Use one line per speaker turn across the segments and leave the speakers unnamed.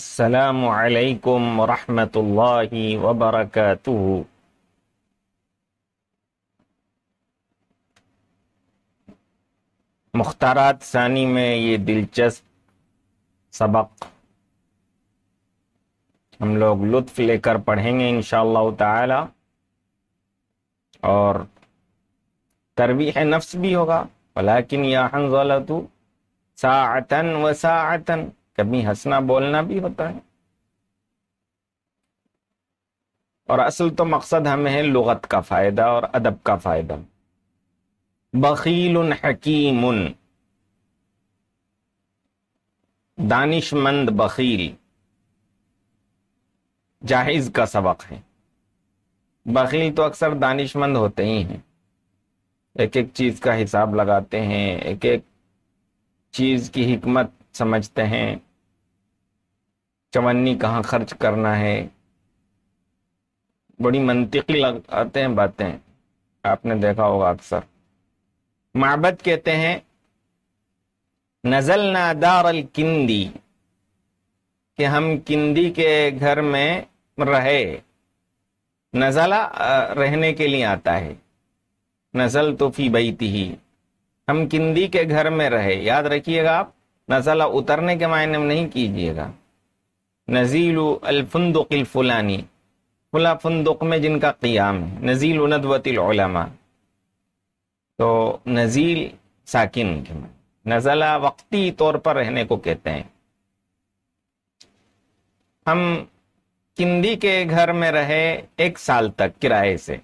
السلام عليكم ورحمة الله وبركاته मुख्तारात सानी में ये दिलचस्प सबक हम लोग लुत्फ लेकर पढ़ेंगे इन ताला और है नफ्स भी होगा वलाकिन या हंगलतु सातन व सातन कभी हंसना बोलना भी होता है और असल तो मकसद हमें है लुगत का फायदा और अदब का फायदा बकील हकीम दानिशमंद बकील जाहिज का सबक है बकील तो अक्सर दानिशमंद होते ही हैं एक एक चीज का हिसाब लगाते हैं एक एक चीज की हिकमत समझते हैं चवन्नी कहाँ खर्च करना है बड़ी मनतिकी लग आते हैं बातें आपने देखा होगा अक्सर माबद कहते हैं नजल नादार किंदी कि हम किंदी के घर में रहे नजला रहने के लिए आता है नजल तो फी बईती ही हम किंदी के घर में रहे याद रखिएगा आप नजला उतरने के मायने में नहीं कीजिएगा नजील अलफुंदुकिल फुलानी फुला फुंदुक में जिनका क़ियाम है नजील उनदवतमा तो नजील साकिन के नजला वक्ती तौर पर रहने को कहते हैं हम किंदी के घर में रहे एक साल तक किराए से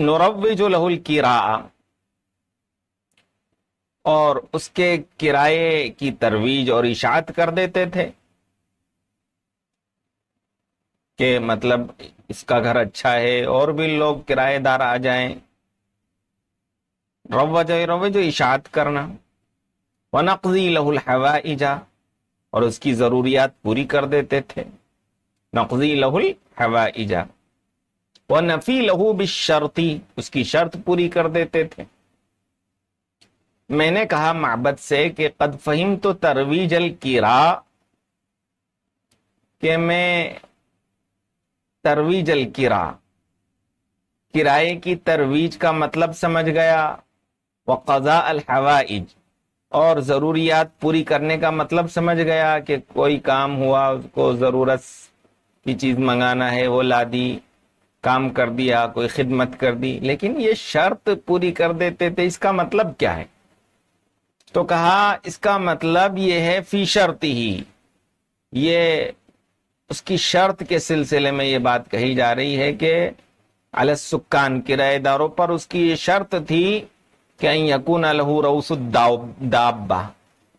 नुरव जो लहुल किरा और उसके किराए की तरवीज और इशात कर देते थे कि मतलब इसका घर अच्छा है और भी लोग किराएदार आ जाएं रवा जाए रवे जो इशात करना वनकजी लहुल हवाइजा और उसकी ज़रूरियात पूरी कर देते थे नकजी लहुल हवाइजा व नफ़ी लहू बिशर्ती उसकी शर्त पूरी कर देते थे मैंने कहा महबत से कि कद फहीम तो तरवीजल कीरा कि मैं तरवीजल किरा किराए की तरवीज का मतलब समझ गया व कज़ा अलहवाइज और ज़रूरियात पूरी करने का मतलब समझ गया कि कोई काम हुआ उसको ज़रूरत की चीज़ मंगाना है वो ला दी काम कर दिया कोई खिदमत कर दी लेकिन ये शर्त पूरी कर देते थे इसका मतलब क्या है तो कहा इसका मतलब ये है फी शर्ती ही ये उसकी शर्त के सिलसिले में ये बात कही जा रही है कि अलसुक्कान किराएदारों पर उसकी ये शर्त थी कि यकून अलहू दाबा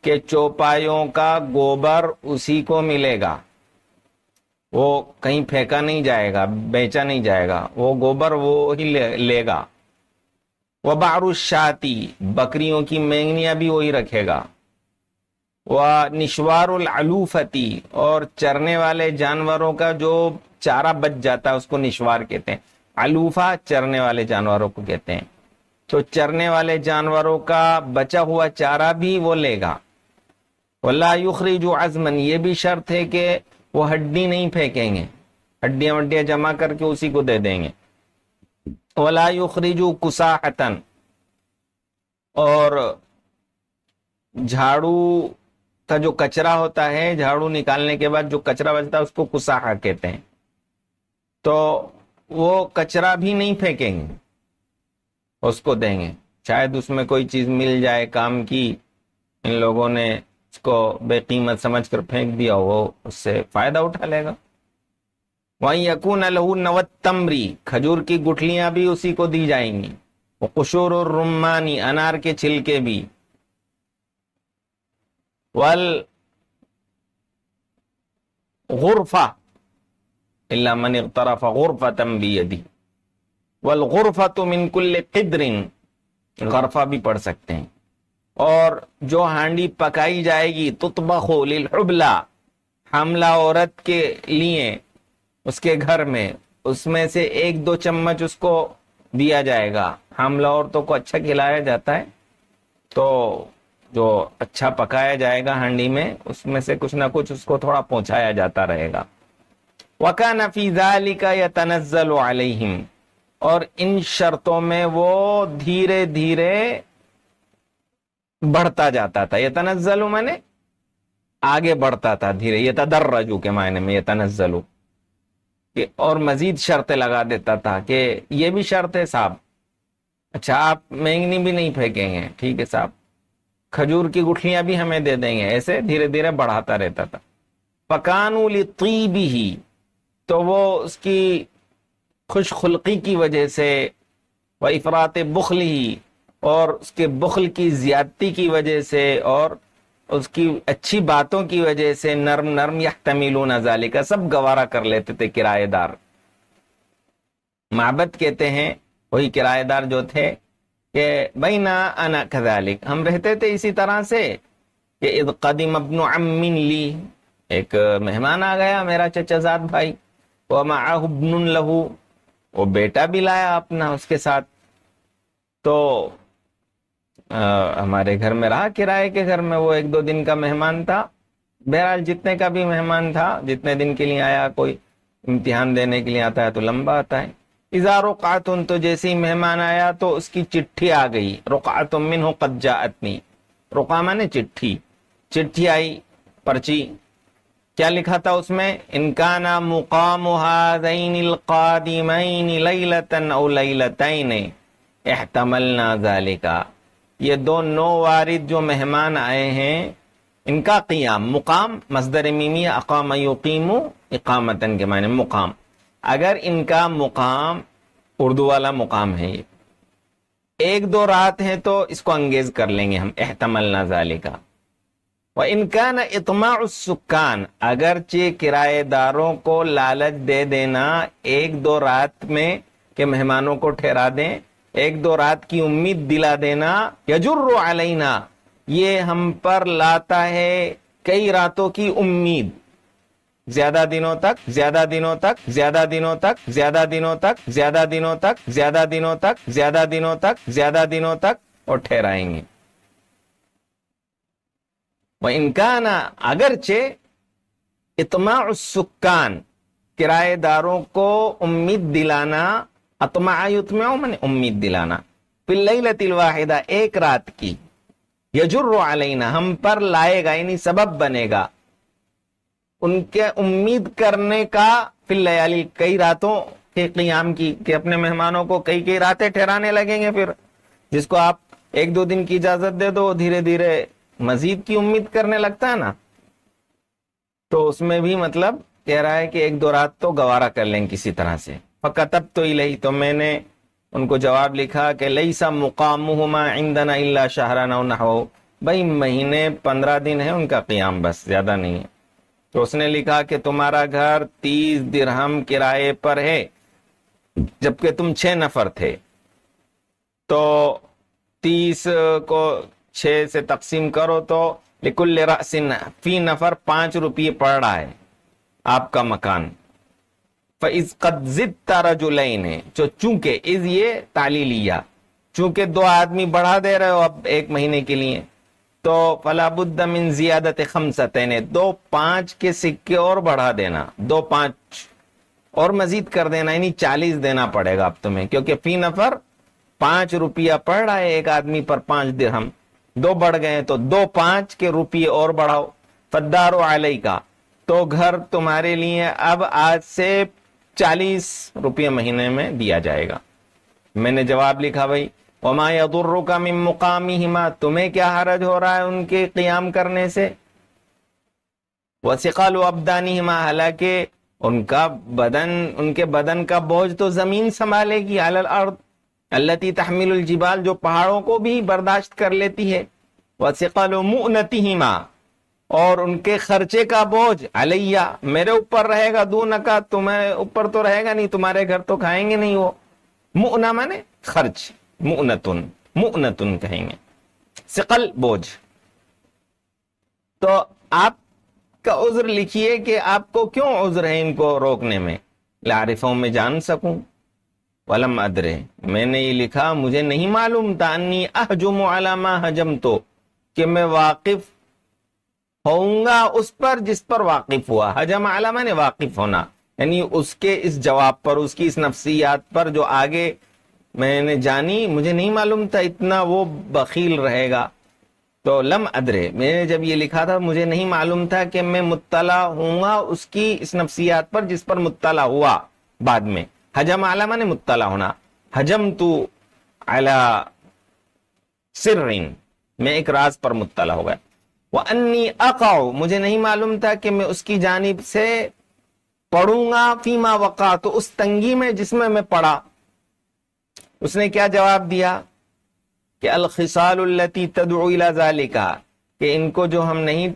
के चौपायों का गोबर उसी को मिलेगा वो कहीं फेंका नहीं जाएगा बेचा नहीं जाएगा वो गोबर वो ही ले, लेगा व बारुशाती बकरियों की मैंगनिया भी वही रखेगा व निशवारफती और चरने वाले जानवरों का जो चारा बच जाता है उसको निशवार कहते हैं अलूफा चरने वाले जानवरों को कहते हैं तो चरने वाले जानवरों का बचा हुआ चारा भी वो लेगा वल्ला जो अजमन ये भी शर्त है कि वो हड्डी नहीं फेंकेंगे हड्डियां वड्डियां जमा करके उसी को दे देंगे वला कुसाहतन और झाड़ू का जो कचरा होता है झाड़ू निकालने के बाद जो कचरा बचता है उसको कुसाहा कहते हैं तो वो कचरा भी नहीं फेंकेंगे उसको देंगे शायद उसमें कोई चीज मिल जाए काम की इन लोगों ने उसको बेकीमत समझ कर फेंक दिया वो उससे फायदा उठा लेगा वहीं यकून अलहू नवत तमरी खजूर की गुठलियां भी उसी को दी जाएंगी वो कुशोर और रुमानी अनार के छिलके भी वल गुरफा इल्ला मन तरफ गुरफा तम भी यदि वल गुरफा तुम इनकुल किदरिन गरफा भी पढ़ सकते हैं और जो हांडी पकाई जाएगी तुतबखो लिल हमला औरत के लिए उसके घर में उसमें से एक दो चम्मच उसको दिया जाएगा हमला औरतों को अच्छा खिलाया जाता है तो जो अच्छा पकाया जाएगा हांडी में उसमें से कुछ ना कुछ उसको थोड़ा पहुंचाया जाता रहेगा वका नफीजाली का या तनजल आलिम और इन शर्तों में वो धीरे धीरे बढ़ता जाता था यह तनजलू मैंने आगे बढ़ता था धीरे ये तदर्रजू के मायने में यह तनजलू और मजीद शर्तें लगा देता था कि ये भी शर्त है साहब अच्छा आप मैंगनी भी नहीं फेंकेंगे ठीक है साहब खजूर की गुठलियां भी हमें दे देंगे ऐसे धीरे धीरे बढ़ाता रहता था पकानूली भी ही तो वो उसकी खुश खुलकी की वजह से व इफरात बखल ही और उसके बखल की ज्यादती की वजह से और उसकी अच्छी बातों की वजह से नर्म नर्म या तमिलो नजाले का सब गवारा कर लेते थे किराएदार महबत कहते हैं वही किराएदार जो थे कि भाई ना अना कदालिक हम रहते थे इसी तरह से कि इद कदीम अबन अमिन ली एक मेहमान आ गया मेरा चचाजाद भाई वो माहबन लहू वो बेटा भी लाया अपना उसके साथ तो आ, हमारे घर में रहा किराए के घर में वो एक दो दिन का मेहमान था बहरहाल जितने का भी मेहमान था जितने दिन के लिए आया कोई इम्तिहान देने के लिए आता है तो लंबा आता है इजा रुकातुन तो जैसे ही मेहमान आया तो उसकी चिट्ठी आ गई रुकातुम मिन हो कब्जा अतनी रुका माने चिट्ठी चिट्ठी आई पर्ची क्या लिखा था उसमें इनका मुकाम लतन औलतन एहतमल ना जालिका ये दो नो वारिद जो मेहमान आए हैं इनका क्याम मुकाम मजदर मीमी अकाम इकामतन के मायने मुकाम अगर इनका मुकाम उर्दू वाला मुकाम है ये एक दो रात है तो इसको अंगेज कर लेंगे हम एहतमल नाजाले का वह इनका न इतमा सुकान अगरचे किराएदारों को लालच दे देना एक दो रात में के मेहमानों को ठहरा दें एक दो रात की उम्मीद दिला देना यजुर्रो अलैना ये हम पर लाता है कई रातों की उम्मीद ज्यादा दिनों तक ज्यादा दिनों तक ज्यादा दिनों तक ज्यादा दिनों तक ज्यादा दिनों तक ज्यादा दिनों तक ज्यादा दिनों तक ज्यादा दिनों तक और ठहराएंगे वह इनकाना अगरचे इतमा सुक्कान किराएदारों को उम्मीद दिलाना अतमा मैंने उम्मीद दिलाना पिल्लतिलवाहिदा एक रात की अलैना हम पर लाएगा यानी सबब बनेगा उनके उम्मीद करने का फिलयाली कई रातों के क्याम की कि अपने मेहमानों को कई कई रातें ठहराने लगेंगे फिर जिसको आप एक दो दिन की इजाजत दे दो धीरे धीरे मजीद की उम्मीद करने लगता है ना तो उसमें भी मतलब कह रहा है कि एक दो रात तो गवारा कर लें किसी तरह से फ़कतब तो इलही तो मैंने उनको जवाब लिखा कि लई सा मुकाम इंदना अल्ला शाहराना नहो भाई महीने पंद्रह दिन है उनका क़्याम बस ज़्यादा नहीं है तो उसने लिखा कि तुम्हारा घर तीस दिरहम किराए पर है जबकि तुम छः नफर थे तो तीस को छः से तकसीम करो तो लिकुल्ले फी नफर पाँच रुपये पड़ रहा है आपका मकान फ़ैज़ है जो चूंकि इज ये ताली लिया चूंकि दो आदमी बढ़ा दे रहे हो अब एक महीने के लिए तो फलाबुद्द मिन जियादत खमसतने दो पांच के सिक्के और बढ़ा देना दो पांच और मजीद कर देना यानी चालीस देना पड़ेगा अब तुम्हें क्योंकि फी नफर पांच रुपया पड़ रहा है एक आदमी पर पांच हम दो बढ़ गए तो दो पांच के रुपये और बढ़ाओ फद्दार आलई का तो घर तुम्हारे लिए अब आज से चालीस रुपये महीने में दिया जाएगा मैंने जवाब लिखा भाई वमा यदुर्रु का मिम मुकामी हिमा तुम्हें क्या हरज हो रहा है उनके क्याम करने से वसीकाल अबदानी हिमा हालांकि उनका बदन उनके बदन का बोझ तो जमीन संभालेगी अल अर्द अल्लाह तहमिल जिबाल जो पहाड़ों को भी बर्दाश्त कर लेती है वसीकाल मुनती हिमा और उनके खर्चे का बोझ अलैया मेरे ऊपर रहेगा दू नका तुम्हें ऊपर तो रहेगा नहीं तुम्हारे घर तो खाएंगे नहीं वो मुना माने खर्च मुनतुन मुनतुन कहेंगे सिकल बोझ तो आपका उज्र लिखिए कि आपको क्यों उज्र है इनको रोकने में लारिफों में जान सकूं वलम अदरे मैंने ये लिखा मुझे नहीं मालूम था अन्नी अहजुम अलामा हजम तो कि मैं वाकिफ होऊंगा उस पर जिस पर वाकिफ हुआ हजम आला मैंने वाकिफ होना यानी उसके इस जवाब पर उसकी इस नफसियात पर जो आगे मैंने जानी मुझे नहीं मालूम था इतना वो बकील रहेगा तो लम अदरे मैंने जब ये लिखा था मुझे नहीं मालूम था कि मैं मुतला हूँगा उसकी इस नफसियात पर जिस पर मुतला हुआ बाद में हजम आला मैंने मुतला होना हजम तू अला सिर मैं एक राज पर मुतला हो गया वह अन्नी अकाउ मुझे नहीं मालूम था कि मैं उसकी जानब से पढ़ूंगा फीमा वक़ा तो उस तंगी में जिसमें मैं पढ़ा उसने क्या जवाब दिया कि अलखिसालती तदुलाजालिका कि इनको जो हम नहीं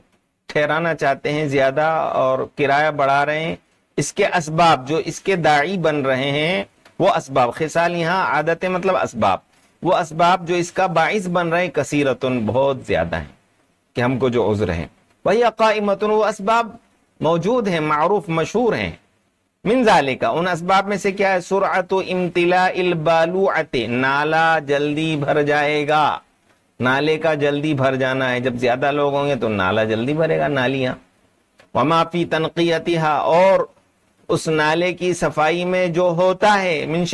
ठहराना चाहते हैं ज्यादा और किराया बढ़ा रहे हैं इसके इसबाब जो इसके दाई बन रहे हैं वो इसबाब खिसाल यहाँ आदतें मतलब इसबाब वो इसबाब जो इसका बाइस बन रहे हैं कसीरतन बहुत ज्यादा हैं कि हमको जो उज्र है वही अकामतन वो इसबाब मौजूद हैं मारूफ मशहूर हैं मिनजाले का उन इसबाब में से क्या है सुरत इम्तला इलबालूत नाला जल्दी भर जाएगा नाले का जल्दी भर जाना है जब ज्यादा लोग होंगे तो नाला जल्दी भरेगा नालियां वमाफी तनकीयतिहा और उस नाले की सफाई में जो होता है मिन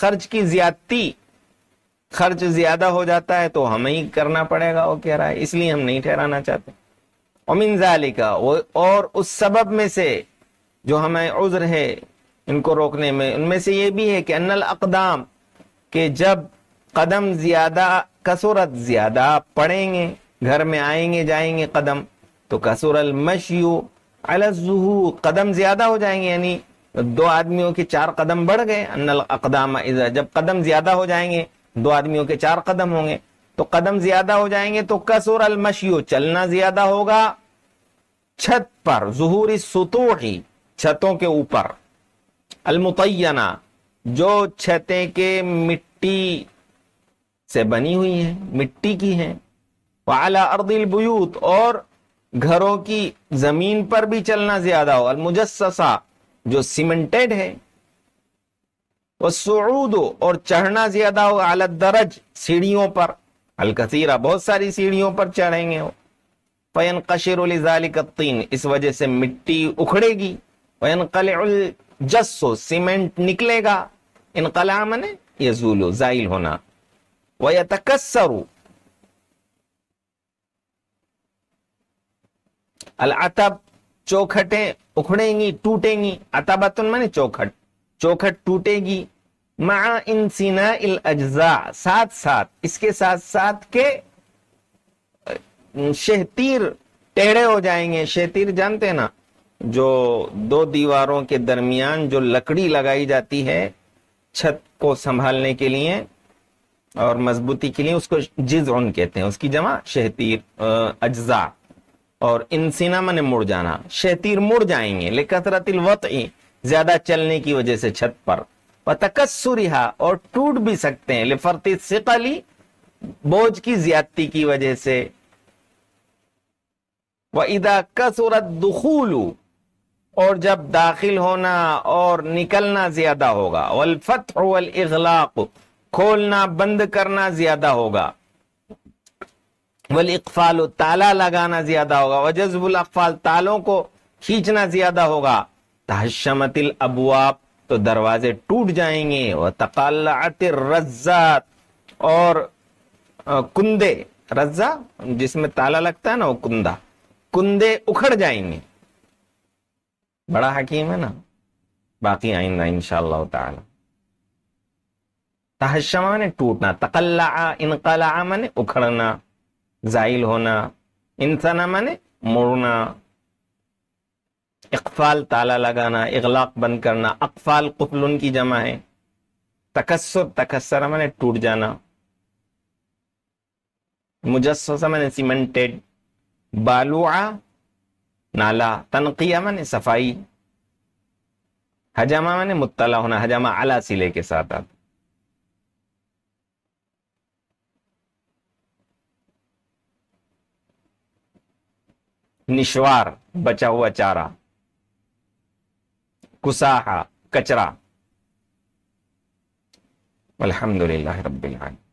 खर्च की ज्यादती खर्च ज्यादा हो जाता है तो हमें ही करना पड़ेगा वो कह रहा है इसलिए हम नहीं ठहराना चाहते उमिनजाली का और उस सबब में से जो हमें उज्र है इनको रोकने में उनमें से ये भी है कि अनल अकदाम के जब कदम ज्यादा कसूरत ज्यादा पड़ेंगे घर में आएंगे जाएंगे कदम तो कसरल मशियो अलजहू कदम ज्यादा हो जाएंगे यानी दो आदमियों के चार कदम बढ़ गए अनल अकदाम जब कदम ज्यादा हो जाएंगे दो आदमियों के चार कदम होंगे तो कदम ज्यादा हो जाएंगे तो कसुर अलमशियो चलना ज्यादा होगा छत पर जहूरी सतोही छतों के ऊपर अलमुतना जो छतें के मिट्टी से बनी हुई है मिट्टी की है वाला अर्दिल बुयूत और घरों की जमीन पर भी चलना ज्यादा हो अलमुजस्सा जो सीमेंटेड है वसूदो और चढ़ना ज्यादा हो अलत दरज सीढ़ियों पर अलकसीरा बहुत सारी सीढ़ियों पर चढ़ेंगे वो फैन कशीरतीन इस वजह से मिट्टी उखड़ेगी फैन कल जस्सो सीमेंट निकलेगा इनकला मने ये जूलो जाइल होना वह तकसरु अल अतब चौखटें उखड़ेंगी टूटेंगी अतबतुन मैंने चौखट चौखट टूटेगी मा इन सीना इल अजा साथ साथ इसके साथ साथ के शहतीर टेढ़े हो जाएंगे शहतीर जानते ना जो दो दीवारों के दरमियान जो लकड़ी लगाई जाती है छत को संभालने के लिए और मजबूती के लिए उसको जिजोन कहते हैं उसकी जमा शहतीर अजा और इंसिना मन मुड़ जाना शहतीर मुड़ जाएंगे लेकिन वत ज्यादा चलने की वजह से छत पर तकस्सुरिहा और टूट भी सकते हैं लिफरती सिकली बोझ की ज्यादती की वजह से व इदा कसरत दुखूलू और जब दाखिल होना और निकलना ज्यादा होगा वलफत वल इखलाक खोलना बंद करना ज्यादा होगा वल इकफाल ताला लगाना ज्यादा होगा वजबुल अकफाल तालों को खींचना ज्यादा होगा तहशमतिल अबवाब तो दरवाजे टूट जाएंगे व तकालत रज्जात और कुंदे रज्जा जिसमें ताला लगता है ना वो कुंदा कुंदे उखड़ जाएंगे बड़ा हकीम है ना बाकी आइंदा इंशाल्लाह ताला तहशमा ने टूटना तकल्ला इनकला माने उखड़ना जाइल होना इंसाना माने मुड़ना इकफाल ताला लगाना इगलाक बंद करना अकफाल कुफल की जमा है तकसर तकसर मैंने टूट जाना मुजस्सा मैंने सीमेंटेड बालुआ नाला तनकिया मैंने सफाई हजामा मैंने मुत्तला होना हजामा आला सिले के साथ आता निश्वार बचा हुआ चारा كساحة كترا والحمد لله رب العالمين